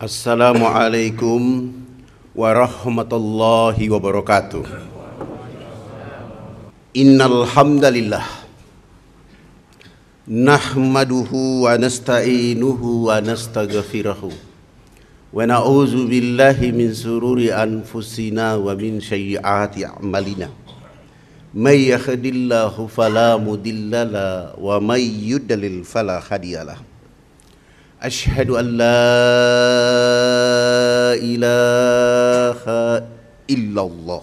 Assalamualaikum warahmatullahi wabarakatuh. Innal hamdalillah nahmaduhu wa nasta'inuhu wa nastaghfiruh wa na'udzu billahi min sururi anfusina wa min sayyiati a'malina. May yahdihillahu fala wa may yudlil fala أشهد أن لا إله إلا الله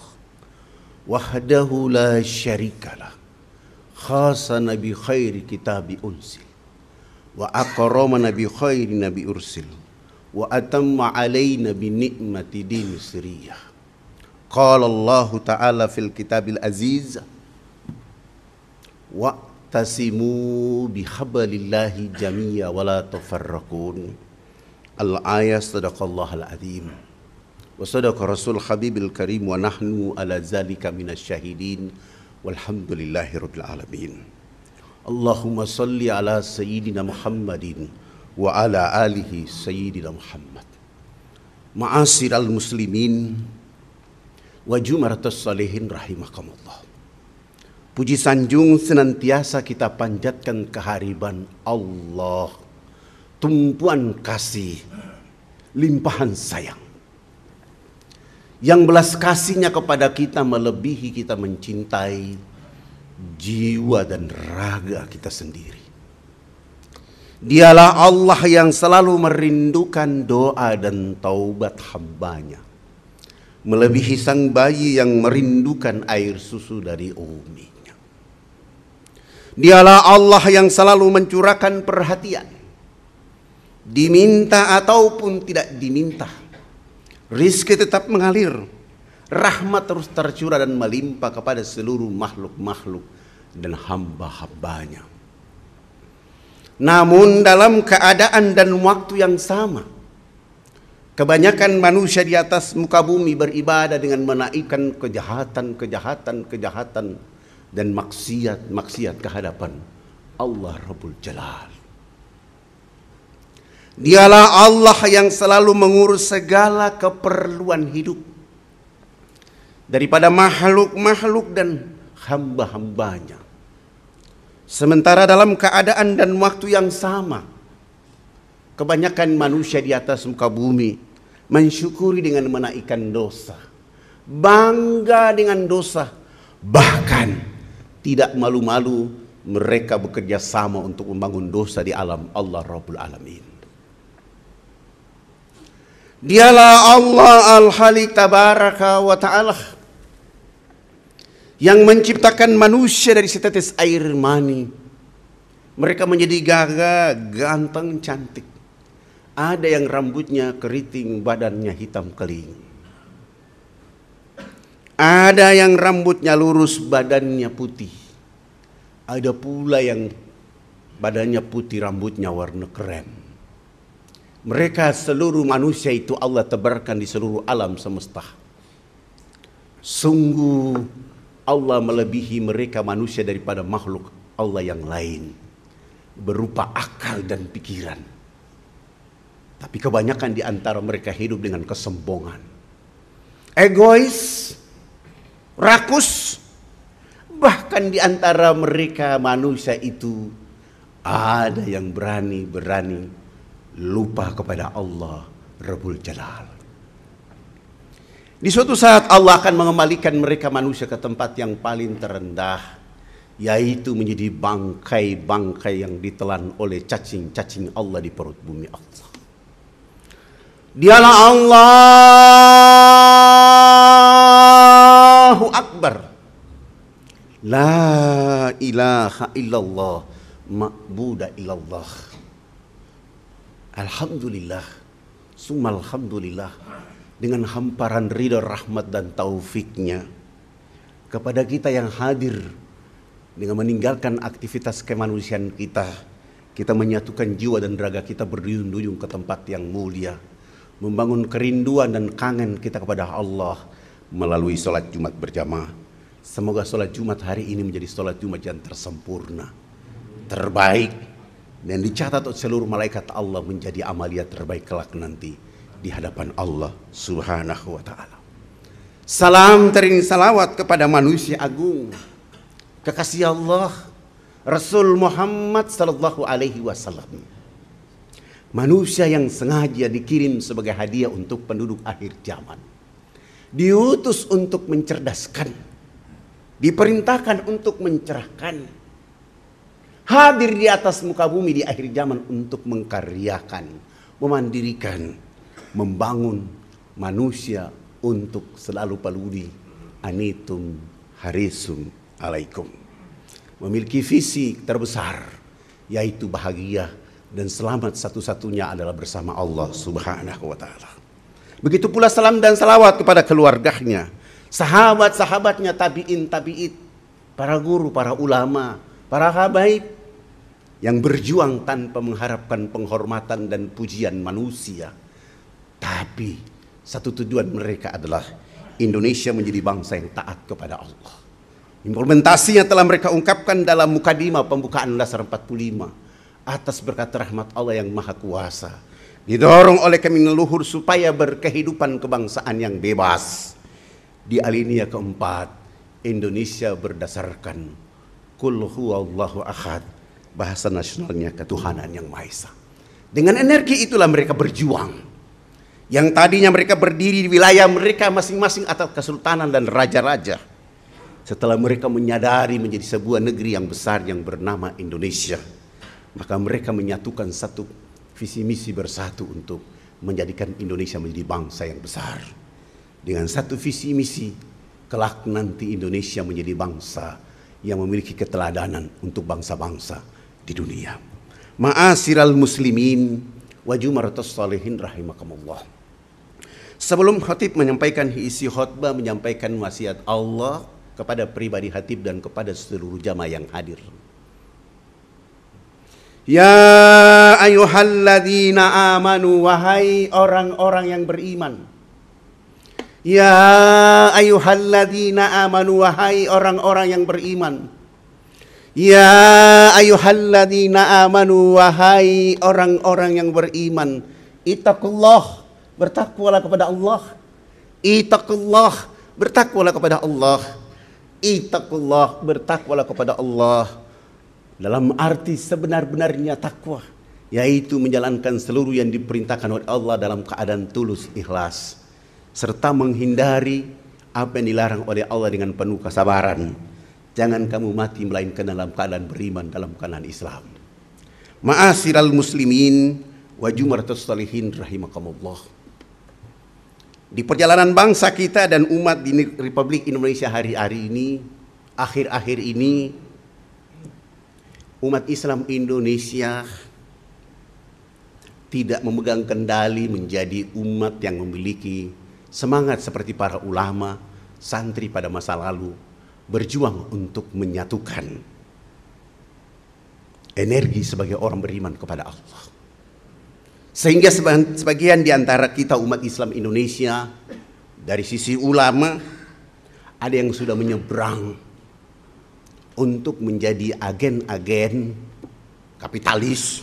وحده لا شريك له خاصنا بخير كتاب أنزل وأكرمنا بخير نبي أرسل وأتم علينا بنعمة دين سرية قال الله تعالى في الكتاب العزيز tasimu bihablillahi jamia wala tafarraqun al ayat sadaqallah al azim wa sadaqa rasul habibil karim wa nahnu ala zalika minasyahidin walhamdulillahi rabbil alamin Allahumma salli ala sayyidina Muhammadin wa ala alihi sayyidina Muhammad ma'asir al muslimin wa jumaratus salihin rahimakumullah Puji sanjung senantiasa kita panjatkan kehariban Allah. Tumpuan kasih, limpahan sayang. Yang belas kasihnya kepada kita melebihi kita mencintai jiwa dan raga kita sendiri. Dialah Allah yang selalu merindukan doa dan taubat hambanya. Melebihi sang bayi yang merindukan air susu dari umi. Dialah Allah yang selalu mencurahkan perhatian. Diminta ataupun tidak diminta. Rizki tetap mengalir. Rahmat terus tercurah dan melimpah kepada seluruh makhluk-makhluk dan hamba-hambanya. Namun dalam keadaan dan waktu yang sama, kebanyakan manusia di atas muka bumi beribadah dengan menaikkan kejahatan-kejahatan-kejahatan dan maksiat-maksiat kehadapan Allah Rabbul Jalal. Dialah Allah yang selalu mengurus segala keperluan hidup daripada makhluk-makhluk dan hamba-hambanya. Sementara dalam keadaan dan waktu yang sama, kebanyakan manusia di atas muka bumi mensyukuri dengan menaikkan dosa, bangga dengan dosa, bahkan tidak malu-malu mereka bekerja sama untuk membangun dosa di alam Allah Rabbul Alamin. Dialah Allah Al-Halik Tabaraka wa Ta'ala yang menciptakan manusia dari setetes air mani. Mereka menjadi gagah, ganteng, cantik. Ada yang rambutnya keriting, badannya hitam keling. Ada yang rambutnya lurus, badannya putih. Ada pula yang badannya putih, rambutnya warna krem. Mereka seluruh manusia itu Allah tebarkan di seluruh alam semesta. Sungguh Allah melebihi mereka manusia daripada makhluk Allah yang lain. Berupa akal dan pikiran. Tapi kebanyakan di antara mereka hidup dengan kesombongan. Egois, rakus. Bahkan di antara mereka manusia itu ada yang berani-berani lupa kepada Allah Rabbul Jalal. Di suatu saat Allah akan mengembalikan mereka manusia ke tempat yang paling terendah yaitu menjadi bangkai-bangkai yang ditelan oleh cacing-cacing Allah di perut bumi Allah. Dialah Allah akbar. La ilaha illallah Ma'budah illallah. Alhamdulillah. Summa alhamdulillah. Dengan hamparan ridha rahmat dan taufiknya. Kepada kita yang hadir. Dengan meninggalkan aktivitas kemanusiaan kita. Kita menyatukan jiwa dan raga kita berduyun-duyun ke tempat yang mulia. Membangun kerinduan dan kangen kita kepada Allah melalui sholat Jumat berjamaah. Semoga sholat Jumat hari ini menjadi sholat Jumat yang tersempurna, terbaik, dan dicatat oleh seluruh malaikat Allah menjadi amalia terbaik kelak nanti di hadapan Allah Subhanahu wa taala. Salam teringin salawat kepada manusia agung, kekasih Allah, Rasul Muhammad sallallahu alaihi wasallam. Manusia yang sengaja dikirim sebagai hadiah untuk penduduk akhir zaman diutus untuk mencerdaskan, diperintahkan untuk mencerahkan, hadir di atas muka bumi di akhir zaman untuk mengkaryakan, memandirikan, membangun manusia untuk selalu paludi anitum harisum alaikum memiliki visi terbesar yaitu bahagia dan selamat satu-satunya adalah bersama Allah Subhanahu wa taala. Begitu pula salam dan salawat kepada keluarganya, sahabat-sahabatnya, tabiin, tabiit, para guru, para ulama, para habaib yang berjuang tanpa mengharapkan penghormatan dan pujian manusia. Tapi satu tujuan mereka adalah Indonesia menjadi bangsa yang taat kepada Allah. Implementasinya telah mereka ungkapkan dalam mukadimah pembukaan dasar 45 atas berkat rahmat Allah yang maha kuasa didorong oleh kami leluhur supaya berkehidupan kebangsaan yang bebas. Di alinea keempat, Indonesia berdasarkan Kul huwallahu ahad, bahasa nasionalnya ketuhanan yang Maha Esa. Dengan energi itulah mereka berjuang. Yang tadinya mereka berdiri di wilayah mereka masing-masing atau kesultanan dan raja-raja. Setelah mereka menyadari menjadi sebuah negeri yang besar yang bernama Indonesia, maka mereka menyatukan satu visi misi bersatu untuk menjadikan Indonesia menjadi bangsa yang besar. Dengan satu visi misi, kelak nanti Indonesia menjadi bangsa yang memiliki keteladanan untuk bangsa-bangsa di dunia. Ma'asiral muslimin wa jumaratus salihin rahimakumullah. Sebelum khatib menyampaikan isi khutbah menyampaikan wasiat Allah kepada pribadi khatib dan kepada seluruh jamaah yang hadir. Ya ayyuhalladzina amanu wahai orang-orang yang beriman. Ya ayyuhalladzina amanu wahai orang-orang yang beriman. Ya ayyuhalladzina amanu wahai orang-orang yang beriman. Itaqullah, bertakwalah kepada Allah. Itaqullah, bertakwalah kepada Allah. Itaqullah, bertakwalah kepada Allah dalam arti sebenar-benarnya takwa yaitu menjalankan seluruh yang diperintahkan oleh Allah dalam keadaan tulus ikhlas serta menghindari apa yang dilarang oleh Allah dengan penuh kesabaran jangan kamu mati melainkan dalam keadaan beriman dalam keadaan Islam ma'asiral muslimin wa jumratus salihin rahimakumullah di perjalanan bangsa kita dan umat di Republik Indonesia hari-hari ini akhir-akhir ini umat Islam Indonesia tidak memegang kendali menjadi umat yang memiliki semangat seperti para ulama, santri pada masa lalu berjuang untuk menyatukan energi sebagai orang beriman kepada Allah. Sehingga sebagian di antara kita umat Islam Indonesia dari sisi ulama ada yang sudah menyeberang untuk menjadi agen-agen kapitalis,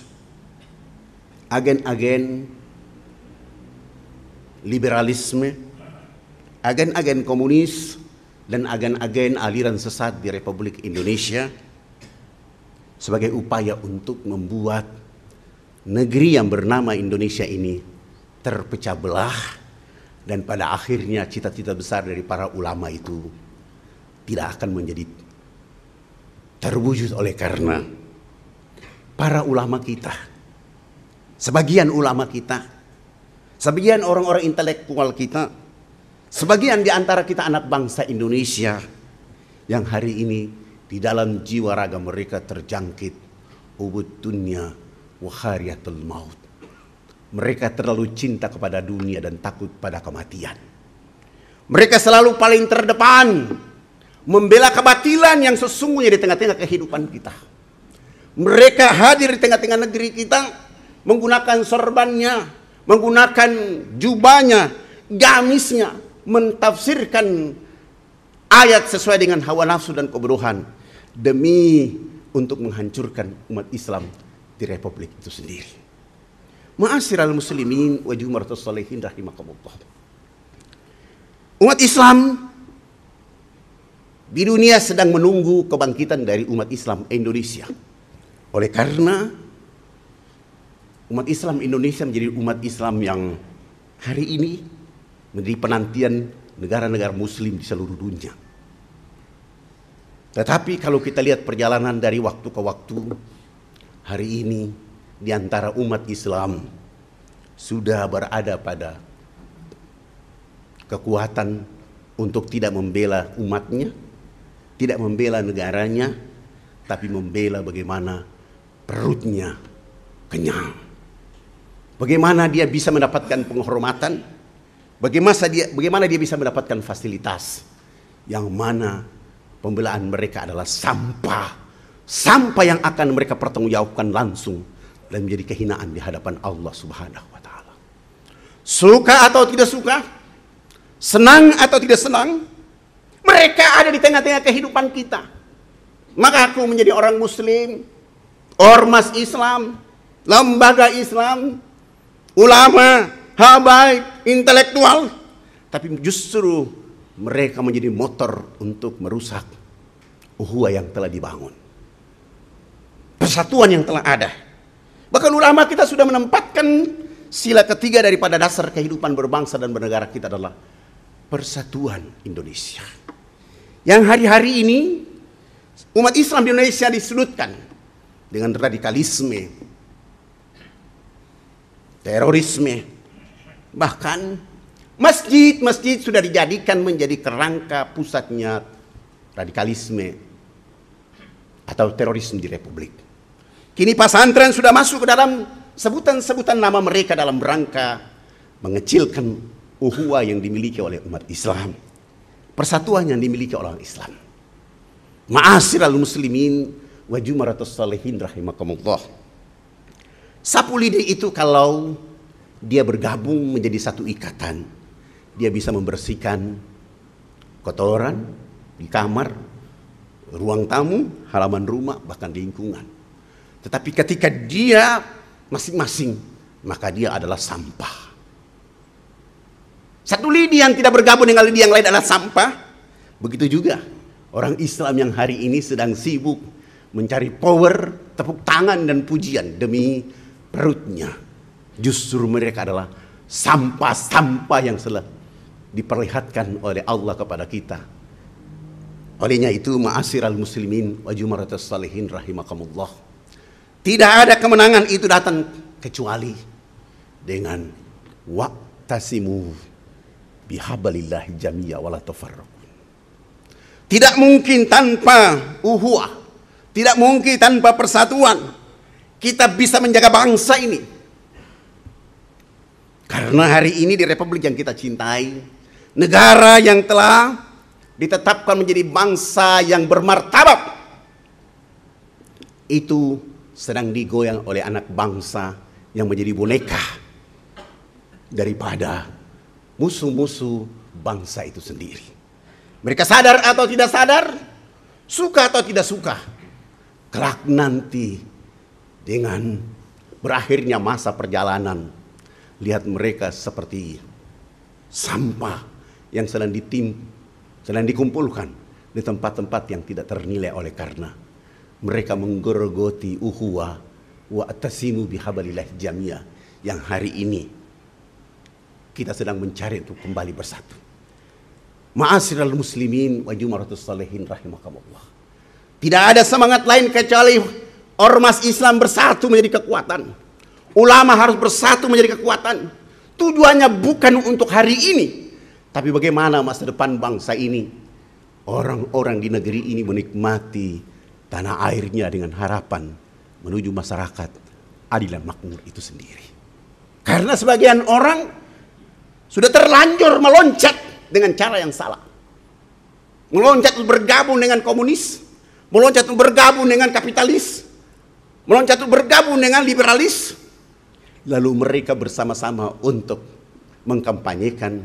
agen-agen liberalisme, agen-agen komunis, dan agen-agen aliran sesat di Republik Indonesia sebagai upaya untuk membuat negeri yang bernama Indonesia ini terpecah belah dan pada akhirnya cita-cita besar dari para ulama itu tidak akan menjadi terwujud oleh karena para ulama kita, sebagian ulama kita, sebagian orang-orang intelektual kita, sebagian di antara kita anak bangsa Indonesia yang hari ini di dalam jiwa raga mereka terjangkit ubud dunia wahariatul maut. Mereka terlalu cinta kepada dunia dan takut pada kematian. Mereka selalu paling terdepan membela kebatilan yang sesungguhnya di tengah-tengah kehidupan kita. Mereka hadir di tengah-tengah negeri kita menggunakan sorbannya, menggunakan jubahnya, gamisnya, mentafsirkan ayat sesuai dengan hawa nafsu dan kebodohan demi untuk menghancurkan umat Islam di republik itu sendiri. al muslimin wa jumaratus salihin rahimakumullah. Umat Islam di dunia sedang menunggu kebangkitan dari umat Islam Indonesia. Oleh karena umat Islam Indonesia menjadi umat Islam yang hari ini menjadi penantian negara-negara muslim di seluruh dunia. Tetapi kalau kita lihat perjalanan dari waktu ke waktu, hari ini di antara umat Islam sudah berada pada kekuatan untuk tidak membela umatnya, tidak membela negaranya, tapi membela bagaimana perutnya kenyang. Bagaimana dia bisa mendapatkan penghormatan? Bagaimana dia, bagaimana dia bisa mendapatkan fasilitas? Yang mana pembelaan mereka adalah sampah. Sampah yang akan mereka pertanggungjawabkan langsung dan menjadi kehinaan di hadapan Allah Subhanahu wa taala. Suka atau tidak suka, senang atau tidak senang, mereka ada di tengah-tengah kehidupan kita. Maka aku menjadi orang muslim, ormas Islam, lembaga Islam, ulama, habaib, intelektual. Tapi justru mereka menjadi motor untuk merusak uhuwa yang telah dibangun. Persatuan yang telah ada. Bahkan ulama kita sudah menempatkan sila ketiga daripada dasar kehidupan berbangsa dan bernegara kita adalah persatuan Indonesia yang hari-hari ini umat Islam di Indonesia disudutkan dengan radikalisme, terorisme, bahkan masjid-masjid sudah dijadikan menjadi kerangka pusatnya radikalisme atau terorisme di Republik. Kini pesantren sudah masuk ke dalam sebutan-sebutan nama mereka dalam rangka mengecilkan uhuwa yang dimiliki oleh umat Islam persatuan yang dimiliki orang Islam. Ma'asyiral muslimin wa jumaratus salihin rahimakumullah. Sapu lidi itu kalau dia bergabung menjadi satu ikatan, dia bisa membersihkan kotoran di kamar, ruang tamu, halaman rumah, bahkan lingkungan. Tetapi ketika dia masing-masing, maka dia adalah sampah. Satu lidi yang tidak bergabung dengan lidi yang lain adalah sampah. Begitu juga orang Islam yang hari ini sedang sibuk mencari power, tepuk tangan dan pujian demi perutnya. Justru mereka adalah sampah-sampah yang telah diperlihatkan oleh Allah kepada kita. Olehnya itu maasir al muslimin wa jumaratas salihin rahimakumullah. Tidak ada kemenangan itu datang kecuali dengan waktasimu bihabalillahi jamia wala tafarraqu. Tidak mungkin tanpa uhuah, tidak mungkin tanpa persatuan kita bisa menjaga bangsa ini. Karena hari ini di republik yang kita cintai, negara yang telah ditetapkan menjadi bangsa yang bermartabat itu sedang digoyang oleh anak bangsa yang menjadi boneka daripada musuh-musuh bangsa itu sendiri. Mereka sadar atau tidak sadar, suka atau tidak suka, kerak nanti dengan berakhirnya masa perjalanan, lihat mereka seperti sampah yang sedang ditim, sedang dikumpulkan di tempat-tempat yang tidak ternilai oleh karena mereka menggerogoti uhuwa wa atasimu bihabalillah jamia yang hari ini kita sedang mencari untuk kembali bersatu. Ma'asiral muslimin wa jumaratus salihin rahimahkamullah. Tidak ada semangat lain kecuali ormas Islam bersatu menjadi kekuatan. Ulama harus bersatu menjadi kekuatan. Tujuannya bukan untuk hari ini, tapi bagaimana masa depan bangsa ini. Orang-orang di negeri ini menikmati tanah airnya dengan harapan menuju masyarakat adil makmur itu sendiri. Karena sebagian orang sudah terlanjur meloncat dengan cara yang salah. Meloncat bergabung dengan komunis, meloncat bergabung dengan kapitalis, meloncat bergabung dengan liberalis. Lalu mereka bersama-sama untuk mengkampanyekan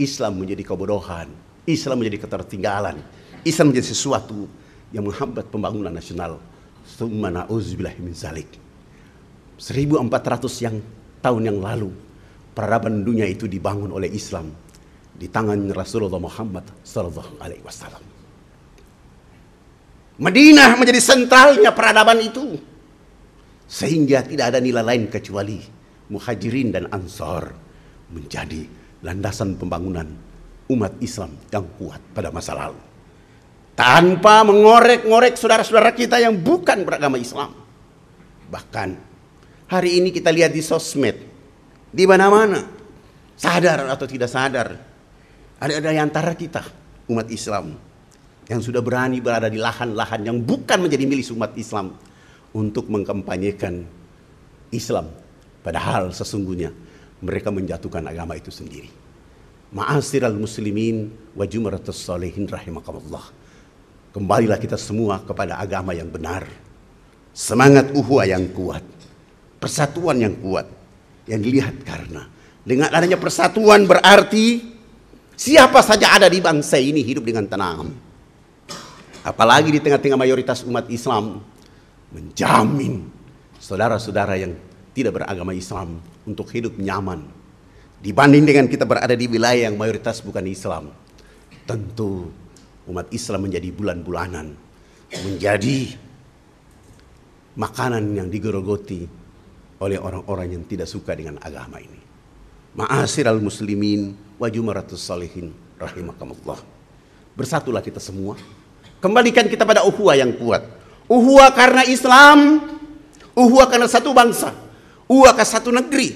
Islam menjadi kebodohan, Islam menjadi ketertinggalan, Islam menjadi sesuatu yang menghambat pembangunan nasional. Summa na'udzubillahimin zalik. 1400 yang tahun yang lalu peradaban dunia itu dibangun oleh Islam di tangan Rasulullah Muhammad sallallahu alaihi wasallam. Madinah menjadi sentralnya peradaban itu. Sehingga tidak ada nilai lain kecuali Muhajirin dan Ansor menjadi landasan pembangunan umat Islam yang kuat pada masa lalu. Tanpa mengorek-ngorek saudara-saudara kita yang bukan beragama Islam. Bahkan hari ini kita lihat di sosmed di mana-mana. Sadar atau tidak sadar. Ada-ada yang antara kita, umat Islam. Yang sudah berani berada di lahan-lahan yang bukan menjadi milik umat Islam. Untuk mengkampanyekan Islam. Padahal sesungguhnya mereka menjatuhkan agama itu sendiri. Maasir al muslimin wa jumaratus salihin rahimakumullah. Kembalilah kita semua kepada agama yang benar. Semangat uhwa yang kuat. Persatuan yang kuat yang dilihat karena dengan adanya persatuan berarti siapa saja ada di bangsa ini hidup dengan tenang. Apalagi di tengah-tengah mayoritas umat Islam menjamin saudara-saudara yang tidak beragama Islam untuk hidup nyaman dibanding dengan kita berada di wilayah yang mayoritas bukan Islam. Tentu umat Islam menjadi bulan-bulanan, menjadi makanan yang digerogoti oleh orang-orang yang tidak suka dengan agama ini. maasir al muslimin wa jumaratus salihin rahimakumullah. Bersatulah kita semua. Kembalikan kita pada uhuwa yang kuat. uhuwa karena Islam, uhuwa karena satu bangsa, uhuwa karena satu negeri.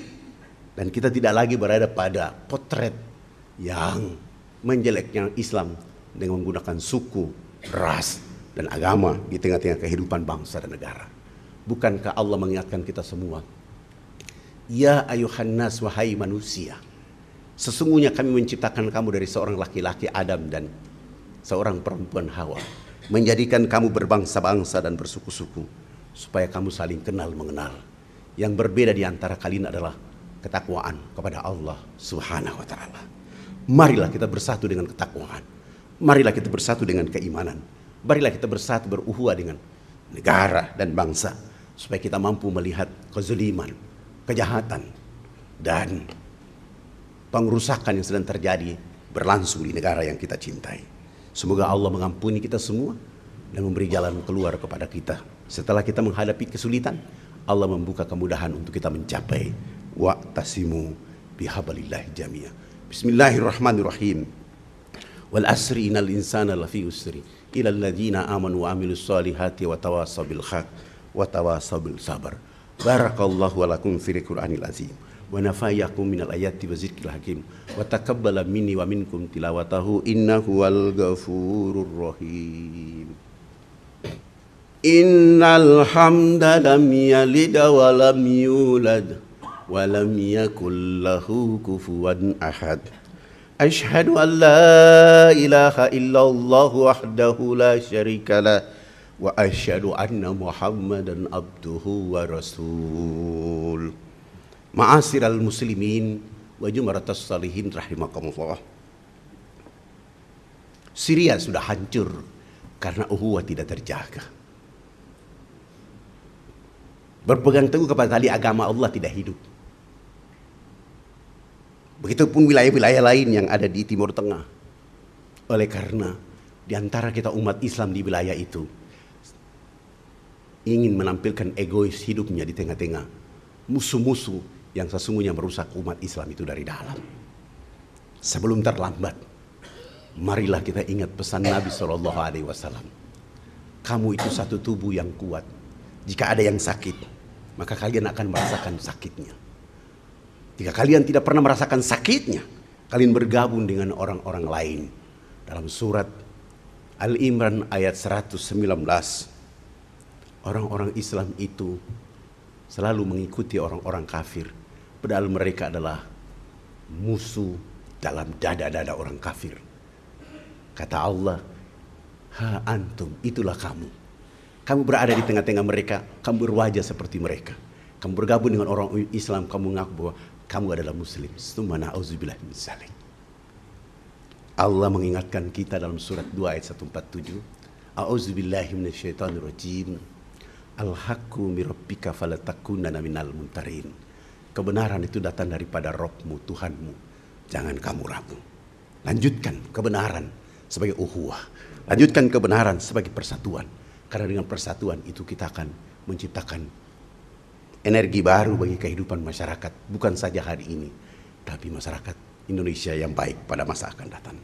Dan kita tidak lagi berada pada potret yang menjeleknya Islam dengan menggunakan suku, ras, dan agama di tengah-tengah kehidupan bangsa dan negara. Bukankah Allah mengingatkan kita semua Ya ayuhan nas wahai manusia. Sesungguhnya kami menciptakan kamu dari seorang laki-laki Adam dan seorang perempuan Hawa. Menjadikan kamu berbangsa-bangsa dan bersuku-suku. Supaya kamu saling kenal mengenal. Yang berbeda di antara kalian adalah ketakwaan kepada Allah subhanahu wa ta'ala. Marilah kita bersatu dengan ketakwaan. Marilah kita bersatu dengan keimanan. Marilah kita bersatu beruhua dengan negara dan bangsa. Supaya kita mampu melihat kezuliman, kejahatan dan pengrusakan yang sedang terjadi berlangsung di negara yang kita cintai. Semoga Allah mengampuni kita semua dan memberi jalan keluar kepada kita. Setelah kita menghadapi kesulitan, Allah membuka kemudahan untuk kita mencapai wa tasimu bihabalillah jamia. Bismillahirrahmanirrahim. Wal asri innal insana lafi usri ila alladziina aamanu wa amilus shalihati wa tawasaw bil wa bil بارك الله ولكم في القرآن العظيم ونفعكم من الآيات والذكر الحكيم وتقبل مني ومنكم تلاوته إنه هو الغفور الرحيم إن الحمد لم يلد ولم يولد ولم يكن له كفوا أحد أشهد أن لا إله إلا الله وحده لا شريك له wa asyhadu anna Muhammadan abduhu wa rasul. ma'asiral muslimin wa jumaratas salihin rahimakumullah. Syria sudah hancur karena uhuwa tidak terjaga. Berpegang teguh kepada tali agama Allah tidak hidup. Begitupun wilayah-wilayah lain yang ada di Timur Tengah. Oleh karena di antara kita umat Islam di wilayah itu ingin menampilkan egois hidupnya di tengah-tengah musuh-musuh yang sesungguhnya merusak umat Islam itu dari dalam. Sebelum terlambat, marilah kita ingat pesan Nabi Shallallahu Alaihi Wasallam. Kamu itu satu tubuh yang kuat. Jika ada yang sakit, maka kalian akan merasakan sakitnya. Jika kalian tidak pernah merasakan sakitnya, kalian bergabung dengan orang-orang lain. Dalam surat Al-Imran ayat 119 orang-orang Islam itu selalu mengikuti orang-orang kafir. Padahal mereka adalah musuh dalam dada-dada orang kafir. Kata Allah, ha antum, itulah kamu. Kamu berada di tengah-tengah mereka, kamu berwajah seperti mereka. Kamu bergabung dengan orang Islam, kamu mengaku bahwa kamu adalah muslim. Allah mengingatkan kita dalam surat 2 ayat 147. A'udzubillahi minasyaitonirrajim. Al-haqqu mirabbika falatakunana minal muntarin. Kebenaran itu datang daripada Robmu, Tuhanmu. Jangan kamu ragu. Lanjutkan kebenaran sebagai uhuwah. Lanjutkan kebenaran sebagai persatuan. Karena dengan persatuan itu kita akan menciptakan energi baru bagi kehidupan masyarakat. Bukan saja hari ini, tapi masyarakat Indonesia yang baik pada masa akan datang.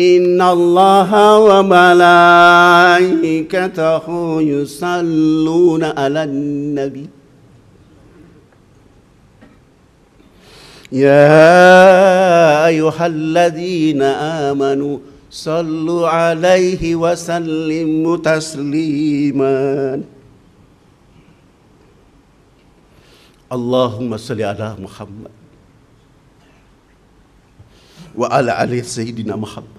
إن الله وملائكته يصلون على النبي يا أيها الذين آمنوا صلوا عليه وسلموا تسليما اللهم صل على محمد وعلى آل سيدنا محمد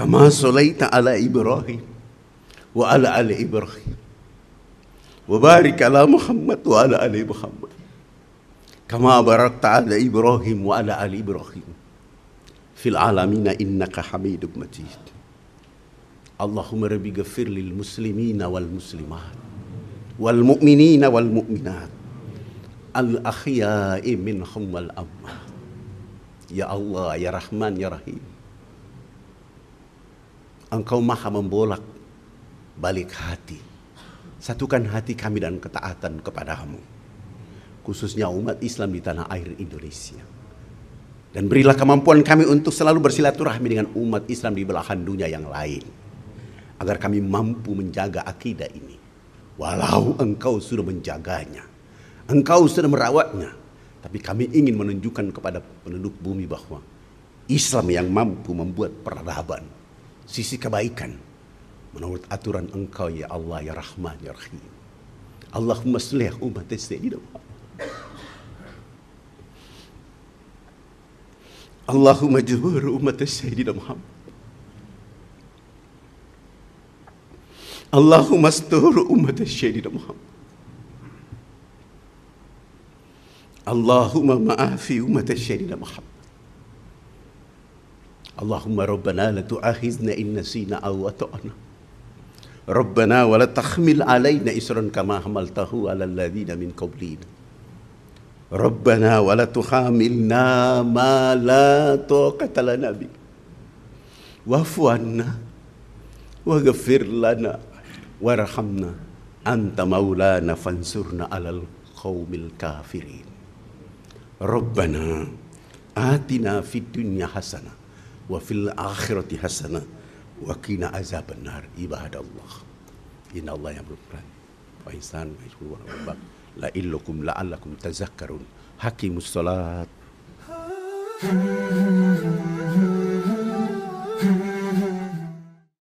كما صليت على إبراهيم وعلى آل إبراهيم وبارك على محمد وعلى آل محمد كما باركت على إبراهيم وعلى آل إبراهيم في العالمين إنك حميد مجيد اللهم ربي اغفر للمسلمين والمسلمات والمؤمنين والمؤمنات الأخياء منهم والأموات يا الله يا رحمن يا رحيم Engkau maha membolak balik hati. Satukan hati kami dan ketaatan kepadamu. Khususnya umat Islam di tanah air Indonesia. Dan berilah kemampuan kami untuk selalu bersilaturahmi dengan umat Islam di belahan dunia yang lain. Agar kami mampu menjaga akidah ini. Walau engkau sudah menjaganya. Engkau sudah merawatnya. Tapi kami ingin menunjukkan kepada penduduk bumi bahwa Islam yang mampu membuat peradaban sisi kebaikan menurut aturan engkau ya Allah ya Rahman ya Rahim Allahumma slih umat Sayyidina Muhammad Allahumma jubur umat Sayyidina Muhammad Allahumma stur umat Sayyidina Muhammad Allahumma ma'afi umat Sayyidina Muhammad اللهم ربنا لا تؤاخذنا إن نسينا أو أطعنا ربنا ولا تحمل علينا إسرا كما حملته على الذين من قبلنا ربنا ولا تحاملنا ما لا طاقة لنا به واعف عنا واغفر لنا وارحمنا أنت مولانا فانصرنا على القوم الكافرين ربنا آتنا في الدنيا حسنه وفي الآخرة حسنة وقنا عذاب النار عباد الله إن الله يأمر بالقرآن وإنسان ويشكر ربك لعلكم لعلكم تذكرون حكيم الصلاة